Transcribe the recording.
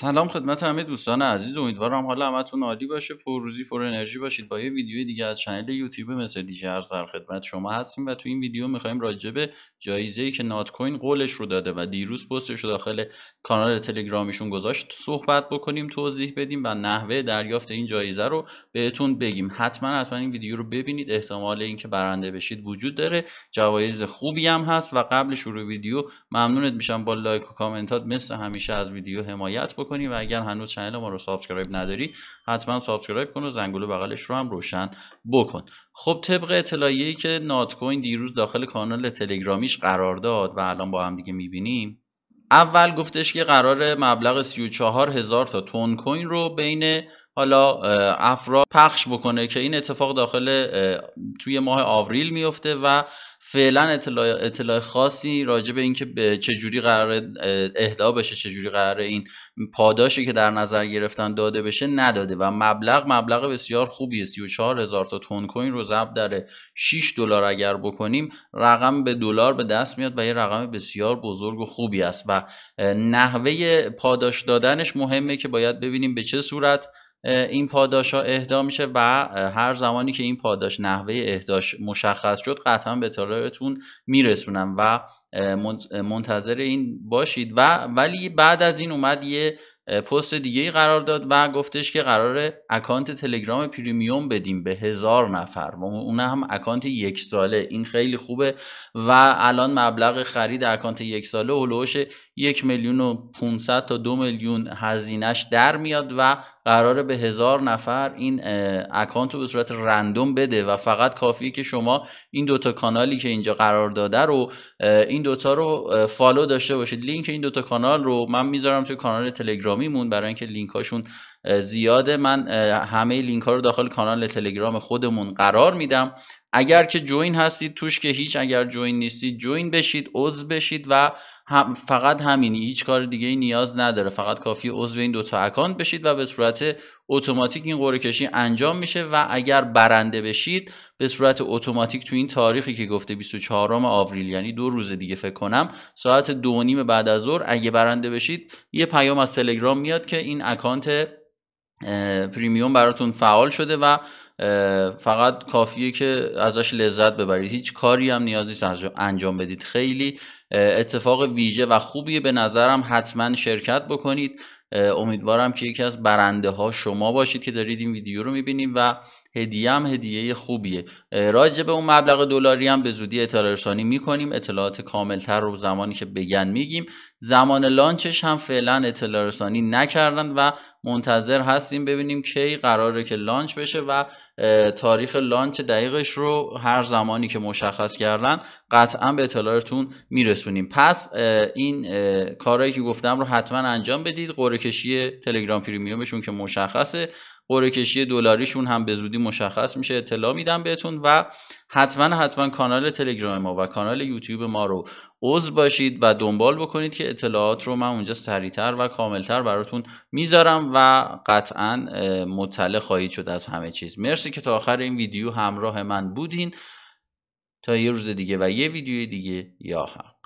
سلام خدمت همه دوستان عزیز امیدوارم حالا همتون عالی باشه پرروزی پر انرژی باشید با یه ویدیو دیگه از چنل یوتیوب مثل دیجر در خدمت شما هستیم و تو این ویدیو میخوایم راجع به جایزه ای که نات کوین قولش رو داده و دیروز پستش رو داخل کانال تلگرامیشون گذاشت صحبت بکنیم توضیح بدیم و نحوه دریافت این جایزه رو بهتون بگیم حتما حتما این ویدیو رو ببینید احتمال اینکه برنده بشید وجود داره جوایز خوبی هم هست و قبل شروع ویدیو ممنونت میشم با لایک و کامنتات مثل همیشه از ویدیو حمایت بکنی و اگر هنوز چنل ما رو سابسکرایب نداری حتما سابسکرایب کن و زنگوله بغلش رو هم روشن بکن خب طبق اطلاعیه‌ای که نات کوین دیروز داخل کانال تلگرامیش قرار داد و الان با هم دیگه می‌بینیم اول گفتش که قرار مبلغ 34 هزار تا تون کوین رو بین حالا افراد پخش بکنه که این اتفاق داخل توی ماه آوریل میفته و فعلا اطلاع, خاصی راجع به اینکه به چجوری قرار اهدا بشه چجوری قرار این پاداشی که در نظر گرفتن داده بشه نداده و مبلغ مبلغ بسیار خوبی است هزار تا تون کوین رو ضرب در 6 دلار اگر بکنیم رقم به دلار به دست میاد و یه رقم بسیار بزرگ و خوبی است و نحوه پاداش دادنش مهمه که باید ببینیم به چه صورت این پاداش ها اهدا میشه و هر زمانی که این پاداش نحوه اهداش مشخص شد قطعا به طلاعتون میرسونم و منتظر این باشید و ولی بعد از این اومد یه پست دیگه ای قرار داد و گفتش که قرار اکانت تلگرام پریمیوم بدیم به هزار نفر و اون هم اکانت یک ساله این خیلی خوبه و الان مبلغ خرید اکانت یک ساله هلوش یک میلیون و 500 تا دو میلیون هزینش در میاد و قرار به هزار نفر این اکانت رو به صورت رندوم بده و فقط کافیه که شما این دوتا کانالی که اینجا قرار داده رو این دوتا رو فالو داشته باشید لینک این دوتا کانال رو من میذارم توی کانال تلگرامیمون برای اینکه لینکاشون زیاده من همه لینک ها رو داخل کانال تلگرام خودمون قرار میدم اگر که جوین هستید توش که هیچ اگر جوین نیستید جوین بشید عضو بشید و فقط همین هیچ کار دیگه ای نیاز نداره فقط کافی عضو این دوتا اکانت بشید و به صورت اتوماتیک این قرعه کشی انجام میشه و اگر برنده بشید به صورت اتوماتیک تو این تاریخی که گفته 24 آوریل یعنی دو روز دیگه فکر کنم ساعت دو نیم بعد از ظهر اگه برنده بشید یه پیام از تلگرام میاد که این اکانت پریمیوم براتون فعال شده و فقط کافیه که ازش لذت ببرید هیچ کاری هم نیازی انجام بدید خیلی اتفاق ویژه و خوبیه به نظرم حتما شرکت بکنید امیدوارم که یکی از برنده ها شما باشید که دارید این ویدیو رو میبینیم و هدیه هم هدیه خوبیه راجع به اون مبلغ دلاری هم به زودی اطلاع رسانی میکنیم اطلاعات کاملتر رو زمانی که بگن میگیم زمان لانچش هم فعلا اطلاع رسانی نکردن و منتظر هستیم ببینیم کی قراره که لانچ بشه و تاریخ لانچ دقیقش رو هر زمانی که مشخص کردن قطعا به اطلاعتون میرسونیم پس این کارهایی که گفتم رو حتما انجام بدید قرعه کشی تلگرام پریمیومشون که مشخصه قرعه کشی دلاریشون هم به زودی مشخص میشه اطلاع میدم بهتون و حتما حتما کانال تلگرام ما و کانال یوتیوب ما رو عضو باشید و دنبال بکنید که اطلاعات رو من اونجا سریعتر و کاملتر براتون میذارم و قطعا مطلع خواهید شد از همه چیز مرسی که تا آخر این ویدیو همراه من بودین تا یه روز دیگه و یه ویدیو دیگه یا هم